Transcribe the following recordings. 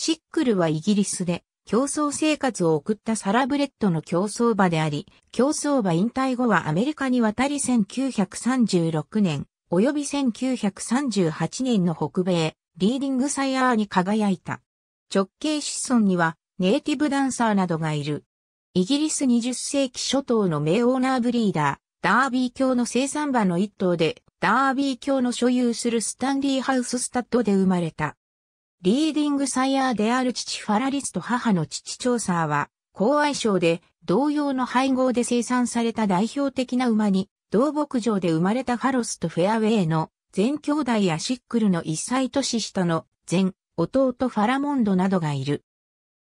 シックルはイギリスで競争生活を送ったサラブレッドの競争馬であり、競争馬引退後はアメリカに渡り1936年、及び1938年の北米、リーディングサイヤーに輝いた。直系子孫にはネイティブダンサーなどがいる。イギリス20世紀初頭の名オーナーブリーダー、ダービー教の生産馬の一頭で、ダービー教の所有するスタンリーハウススタッドで生まれた。リーディングサイヤーである父ファラリスと母の父チョーサーは、高愛称で同様の配合で生産された代表的な馬に、同牧場で生まれたファロスとフェアウェイの全兄弟やシックルの一歳年下の全弟ファラモンドなどがいる。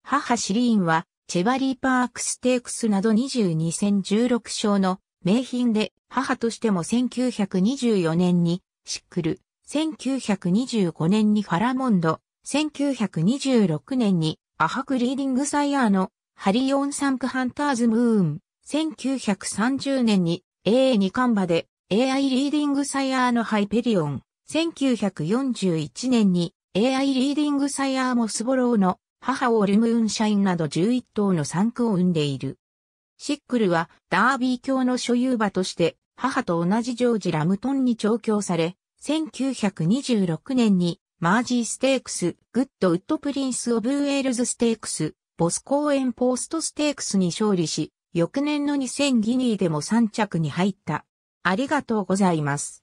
母シリーンは、チェバリーパークステークスなど22戦16勝の名品で、母としても1924年にシックル、1925年にファラモンド、1926年にアハクリーディングサイヤーのハリオンサンクハンターズムーン。1930年に AA2 カ馬で AI リーディングサイヤーのハイペリオン。1941年に AI リーディングサイヤーモスボローの母オルムーンシャインなど11頭のサンクを生んでいる。シックルはダービー教の所有馬として母と同じジョージ・ラムトンに調教され、1926年にマージーステークス、グッドウッドプリンス・オブ・ウェールズ・ステークス、ボス公演ポーストステークスに勝利し、翌年の2000ギニーでも3着に入った。ありがとうございます。